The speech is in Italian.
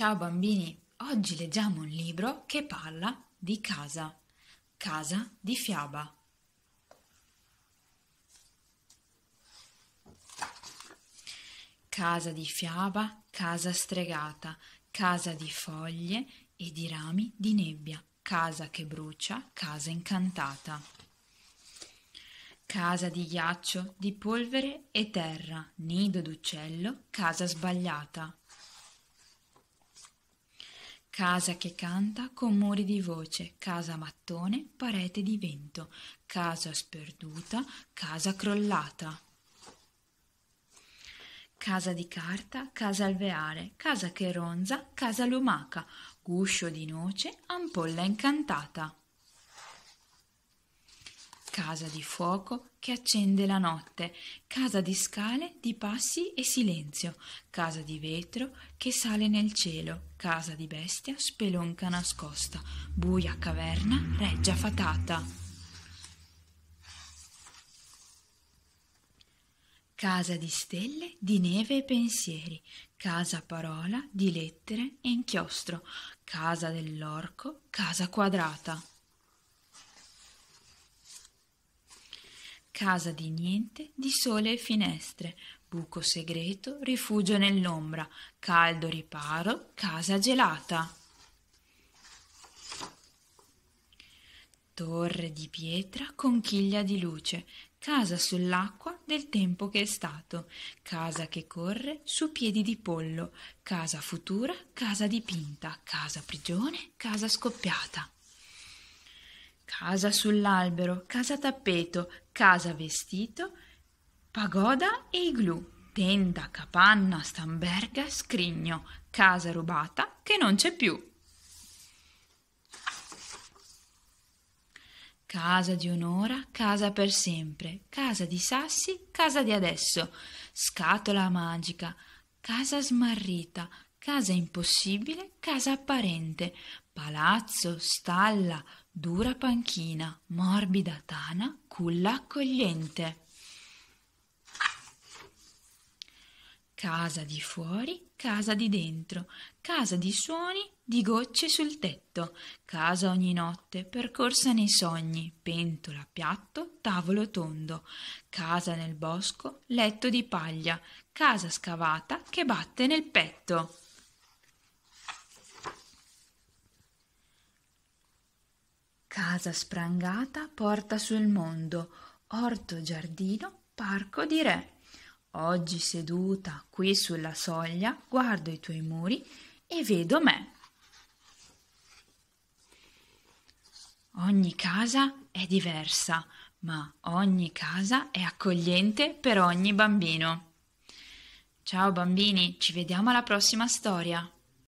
Ciao bambini, oggi leggiamo un libro che parla di casa, Casa di Fiaba. Casa di fiaba, casa stregata, casa di foglie e di rami di nebbia, casa che brucia, casa incantata. Casa di ghiaccio, di polvere e terra, nido d'uccello, casa sbagliata. Casa che canta con muri di voce, casa mattone, parete di vento, casa sperduta, casa crollata. Casa di carta, casa alveare, casa che ronza, casa lumaca, guscio di noce, ampolla incantata casa di fuoco che accende la notte, casa di scale, di passi e silenzio, casa di vetro che sale nel cielo, casa di bestia spelonca nascosta, buia caverna, reggia fatata. Casa di stelle, di neve e pensieri, casa parola, di lettere e inchiostro, casa dell'orco, casa quadrata. casa di niente, di sole e finestre, buco segreto, rifugio nell'ombra, caldo riparo, casa gelata. Torre di pietra, conchiglia di luce, casa sull'acqua del tempo che è stato, casa che corre su piedi di pollo, casa futura, casa dipinta, casa prigione, casa scoppiata casa sull'albero, casa tappeto, casa vestito, pagoda e iglu, tenda, capanna, stamberga, scrigno, casa rubata che non c'è più. Casa di un'ora, casa per sempre, casa di sassi, casa di adesso, scatola magica, casa smarrita, casa impossibile, casa apparente, palazzo, stalla, dura panchina, morbida tana, culla accogliente. Casa di fuori, casa di dentro, casa di suoni, di gocce sul tetto, casa ogni notte, percorsa nei sogni, pentola, piatto, tavolo tondo, casa nel bosco, letto di paglia, casa scavata che batte nel petto. casa sprangata porta sul mondo, orto, giardino, parco di re. Oggi seduta qui sulla soglia, guardo i tuoi muri e vedo me. Ogni casa è diversa, ma ogni casa è accogliente per ogni bambino. Ciao bambini, ci vediamo alla prossima storia.